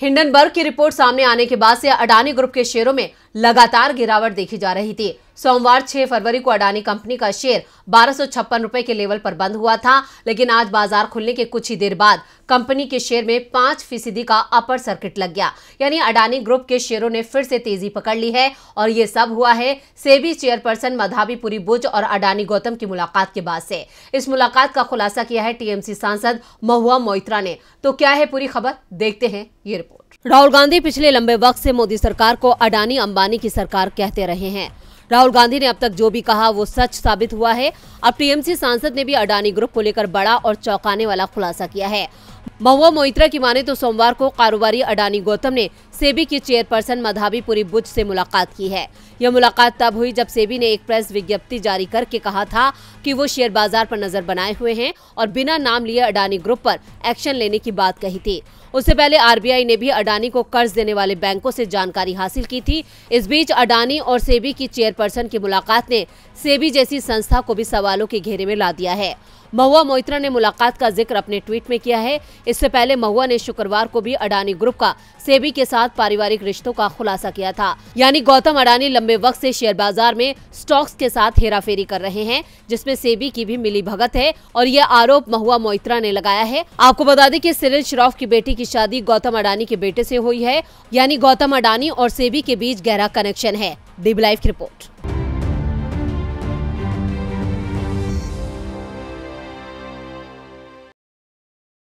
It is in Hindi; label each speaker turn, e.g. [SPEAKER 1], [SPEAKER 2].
[SPEAKER 1] हिंडनबर्ग की रिपोर्ट सामने आने के बाद से अडानी ग्रुप के शेयरों में लगातार गिरावट देखी जा रही थी सोमवार 6 फरवरी को अडानी कंपनी का शेयर बारह रुपए के लेवल पर बंद हुआ था लेकिन आज बाजार खुलने के कुछ ही देर बाद कंपनी के शेयर में पांच फीसदी का अपर सर्किट लग गया यानी अडानी ग्रुप के शेयरों ने फिर से तेजी पकड़ ली है और ये सब हुआ है सेबी चेयरपर्सन पुरी बुज और अडानी गौतम की मुलाकात के बाद से इस मुलाकात का खुलासा किया है टीएमसी सांसद महुआ मोइत्रा ने तो क्या है पूरी खबर देखते हैं ये रिपोर्ट राहुल गांधी पिछले लंबे वक्त से मोदी सरकार को अडानी अंबानी की सरकार कहते रहे हैं राहुल गांधी ने अब तक जो भी कहा वो सच साबित हुआ है अब टीएमसी सांसद ने भी अडानी ग्रुप को लेकर बड़ा और चौंकाने वाला खुलासा किया है महुआ मोइत्रा की माने तो सोमवार को कारोबारी अडानी गौतम ने सेबी की चेयरपर्सन मधावी पुरी बुज से मुलाकात की है यह मुलाकात तब हुई जब सेबी ने एक प्रेस विज्ञप्ति जारी करके कहा था कि वो शेयर बाजार पर नजर बनाए हुए हैं और बिना नाम लिए अडानी ग्रुप पर एक्शन लेने की बात कही थी उससे पहले आरबीआई ने भी अडानी को कर्ज देने वाले बैंकों से जानकारी हासिल की थी इस बीच अडानी और सेबी की चेयरपर्सन की मुलाकात ने सेबी जैसी संस्था को भी सवालों के घेरे में ला दिया है महुआ मोइत्रा ने मुलाकात का जिक्र अपने ट्वीट में किया है इससे पहले महुआ ने शुक्रवार को भी अडानी ग्रुप का सेबी के साथ पारिवारिक रिश्तों का खुलासा किया था यानी गौतम अडानी लंबे वक्त से शेयर बाजार में स्टॉक्स के साथ हेराफेरी कर रहे हैं जिसमें सेबी की भी मिली भगत है और यह आरोप महुआ मोइत्रा ने लगाया है आपको बता दें कि सिरिल श्रॉफ की बेटी की शादी गौतम अडानी के बेटे से हुई है यानी गौतम अडानी और सेबी के बीच गहरा कनेक्शन है डीबी लाइव की रिपोर्ट